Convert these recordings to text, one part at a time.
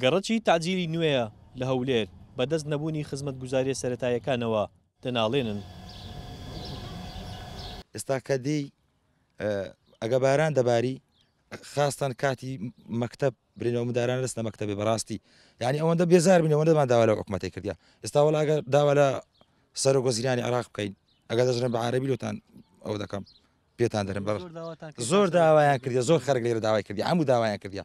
گەڕەکی تعجیلی نوێیە لە هەولێر بەدەست نەبوونی خزمەت گوزاریە سەتایەکانەوە دەناڵێنن ئێستا کە دی ئەگە باران دەباری خاستان کاتی مەکتب برینەوە مداران لەست لە مەکتتەبێ بەڕاستی یعنی ئەوەندە بێزار بینەوە دەمان داوا لە حکوومەتی کردیا ئێستا وڵ ئەگەر داوا لە سەر و گۆزیرانی عراق بکەین ئەگە دەژن بە عربی لوتان ئەو دەکەم پێتان دەرم بە زۆر داوایان کردی زۆر خەرگ لێرە داوای کردی هەموو داوایان کردی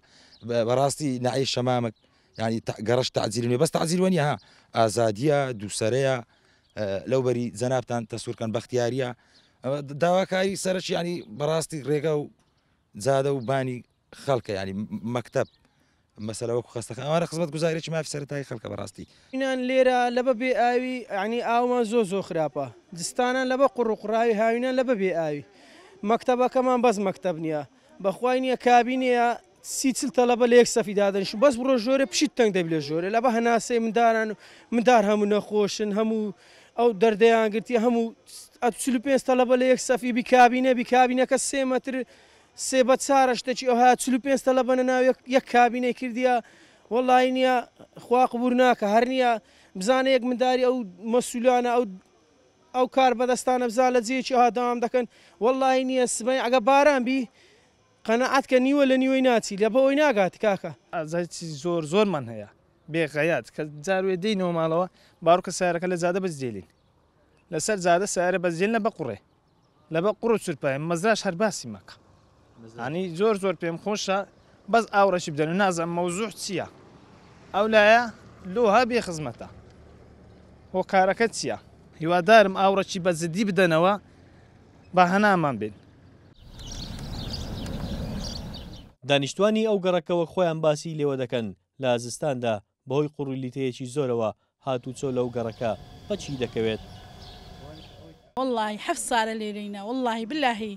بەڕاستی نعی شەمامک ینی گەڕش تعزیرێ بەس تعزیرەنی ها ئازادیە دووسەرەیە لەوبەری جەنابان تەسوورکەن بەختیاریە داواکاری سەرش ینی بەڕاستی ڕێگە و زیادە و بانی خەڵکە ینی مەکتب مەسەلەوەکو خستەکە ئەوانە خزمەت گوزارێکی مافی سەرای خەکە بەڕاستی اینان لێرە لەبە بێ ئاوی عنی ئاومان زۆ زۆ خراپە جستانان لەبە قڕوقڕاوی هاوینە لەبە بێ ئاوی مەکتتەبەکەمان بەس مەکتتەب نییە بەخوای نییە کابینەیە سیچل تەلەبە لە یەک سەفی دادنش بەس بڕۆ ژۆرە پشت تەنگ دەب لە ژۆرە لە بە هەناسەی منداران مندار هەموو نەخۆشن هەموو ئەو دەردەیان گرتی هەموو پێ تەلەبە لە یەک سەفی بیکابینە بیکابینەکە سێمەتر سێ بە چارەشتەکی ئەوها چلو پێ تەلەبە ناو یەک کابینە کردیا وەڵای نییە خوا قبور ناکە هەر نییە بزانە یەک منداری ئەو مەسوولانە ئەو ئەو کار بەدەستانە بزار لە جێکی ئادام دەکەن وەڵی نییە سبەی ئەگە باران بی قەنەعات کە نیوە لە نیوەی ناچی لە بەوەی ناگات کاکە ئازایی زۆر زۆرمان هەیە بێغەیات کە جاروێ دەینەوە ماڵەوە باڕکە سیارەکە لە زیادە بەجدێلین لەسەر زیادە سیارە بەجێن لە بە قوڕێ لە بە قوڕ سوپای مەزراش هەرباسی مەکە ئەنی زۆر زۆر پێم خۆشە بەس ئاوڕەشی بدەن و نازم مەوزوح چییە؟ ئەو لایە لۆها بێ خزمەتە هۆکارەکە چییە؟ هیوادارم ئاوڕەکی بە زدی بدەنەوە بە هەنامان بێن دانیشتوانی ئەو گەڕەکەەوە خۆیان باسی لێوە دەکەن لە زستاندا بەهۆی قوڕیلیتەیەکی زۆرەوە هاتوو چۆ لەو گەڕەکە پەچی دەکەوێت واللهی حەف سارە لێرینە واللهی بلاهی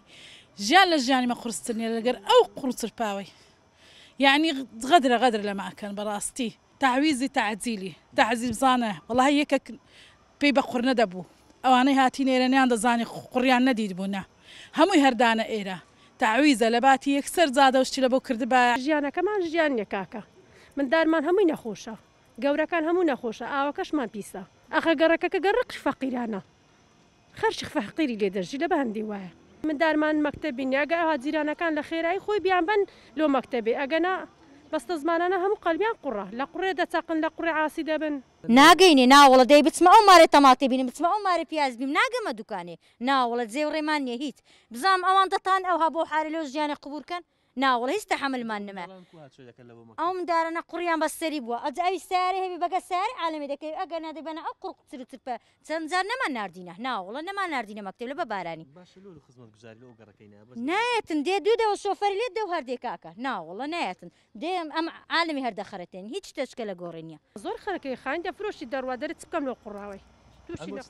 ژیان لە ژیانیمە قورستنیە لەگەر ئەو قورچرپاوی یعنی غەدرە غەدر لە ماکەن بەڕاستی تاویزی تعزیلی تعزیب زانە وڵی یەکە پێی بە قڕ نەدەبوو ئەوانەی هاتی نێرەنیان دەزانی قڕیان نەدید بوونە هەمووی هەردانە ئێرە تاویزە لە باتی یەکسەر زادەشتی لە بۆ کردبە ژیانەکەمان ژیان یەکاکە مندارمان هەمووی نەخۆشە گەورەکان هەموو نەخۆشە ئاوەکەشمان پیسە ئەخە گەڕەکەکە گەڕقش فەقیرانە خەرش فەقیری لێ دەژی لە بەندی وایە مندارمان مەکتتەبی نیگە ئەوها جیرانەکان لە خێرایی خۆی بیان بن لۆ مەکتتەبێ ئەگەنا بەستە زمانانە هەموو قەلبیان قوڕە لە قوڕێ دەچقن لە قوڕێ عاسی دەبن ناگەینێ ناوەڵە دەی بچمە ئەو مارە تەماتی بینم بچمە ئەو مارە پیاز بیم ناگەمە دوکانێ ناوەڵە جێ ڕێمان نیە هیچ بزانام ئەوان دەتان ئەوها بۆ حارە لۆ ژیانە قوبورکەن ناوڵ هیچ تەحملمان نما ئەوم دارەنە قوڕیان بە سەری بووە از ئەوی سارە هەبی بگه ساری عالمی دەکەی ئەگە نادەبەنە ئەو قوڕ قوترترپە چەندجار نەمان نردینە ناوڵە نەمان نم مەکتێب مکتب لب بارانی نایەتن دێ دوودەوە شۆفەر لێت دە هەردێکاکە نه نایەتن دیم ام عالمی هەردەخەرەتێن هیچ تشکل لە گۆڕێنە زۆر خەرەکەی خان دەفرۆشی دەڕوا دەرت بکەم لە قوڕاوی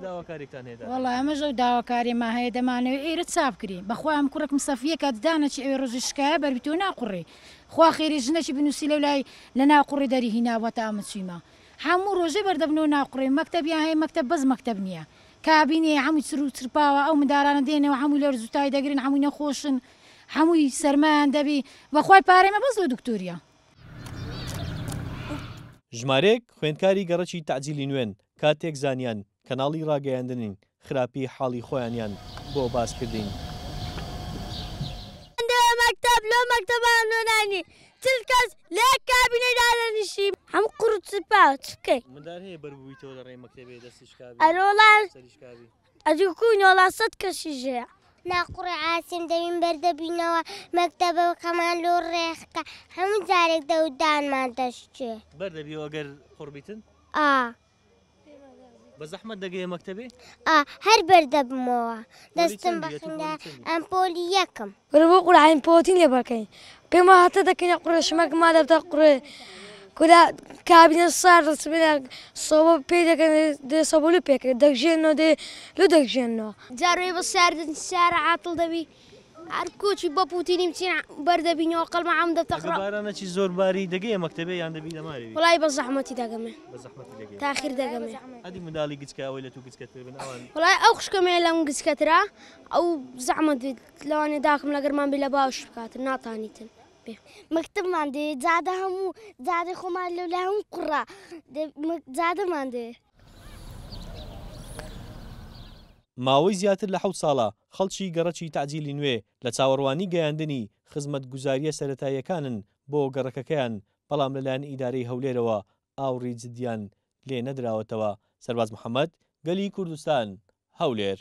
داواکاریتان هێدا وڵە ئەمە ئەو داواکاری ما هەیە دەمانەوێت ئێرە چاپکری بەخوام کوڕک مسەفیە کە دانەچی ئەوێ ڕۆژی شکایە بەربیت و ناقڕێ خوا خێری ژنەی بنووسی لە لای لە ناقڕی دەری هیناوە تا ئەمەچویمە هەموو ڕۆژێ بەردەبنەوە ناقڕێ مەکتتەبیان هەیە مەکتتە بەز مەکتتەب نییە کابینێ هەموو چر و ترپاوە ئەو مدارانە دێنەوە هەموو لە زووتای دەگرن هەمووی نەخۆشن هەمووی سەرمایان دەبی بەخوای پارێمە بەز بۆ دکتۆریە ژمارێک خوێندکاری گەڕەکی تعجیلی نوێن کاتێک زانیان کەناڵی ڕاگەیاندنین خراپی حاڵی خۆیانیان بۆ باسکردین. مەکتب لە مەکتبانانی تل کەس لە کابینەدانەنیشی هەم قورت سپا چکەی ئەرۆڵان ئەدیکوینۆڵا سەد کەشی ژەیە. ناقڕی ئاسیم دەوین بەردەبینەوە مەکتەبە قەمان لۆ ڕێخکە هەموو جارێک دەودانمان دەشتێ بەردەبیەوە گەر قڕبیتن؟ ئا. اه زەحمە دەگەی مەکتتەبی؟ هەر بەردەبمەوە دەستم بەخندا ئەم ربو قول عين بوتين يا بركين كما حتى هاتە قرش مك ما دەبدا قڕێ کودا کابینە سار دەستبێنە سۆبە پێی دەکەن سەبولو پێکرێت دەکژێنەوە دێ لە دەکژێنەوە جاڕێ بە ساردن سارە عطل دبي هەر کۆچی بە پوتینیم چین بەردەبینەوە قەڵمەام دەتەقڕ بارانە چی زۆر باری دەگەی مەکتتەبێ یان دەبی دەماری وڵی بە زەحمەتی دەگەمێ تاخیر دەگەمێ ئەدی منداڵی گچکەوەی لە تو گچکەترن وڵای ئەو خشکەمێ لەم گچکەترا ئەو زەحمەت لەوانێ داکم لەگەرمان بێ لە باوش بکاتن ناتانیتن. مەکتتەمان دێ جادە هەموو جادە خۆمان لەو لە هەم کوڕا جادەمان دێ. ماوەی زیاتر لە حەوت ساڵە خەڵکی گەڕەکی تعجیلی نوێ لە چاوەڕوانی گەیاندنی خزمەت گوزاریە سەتاییەکانن بۆ گەڕەکەکەیان بەڵام لەلایەن ئیدارەی هەولێرەوە ئاوری جدیان لێ نەدراوەتەوە سەرباز محەممەد گەلی کوردستان هەولێر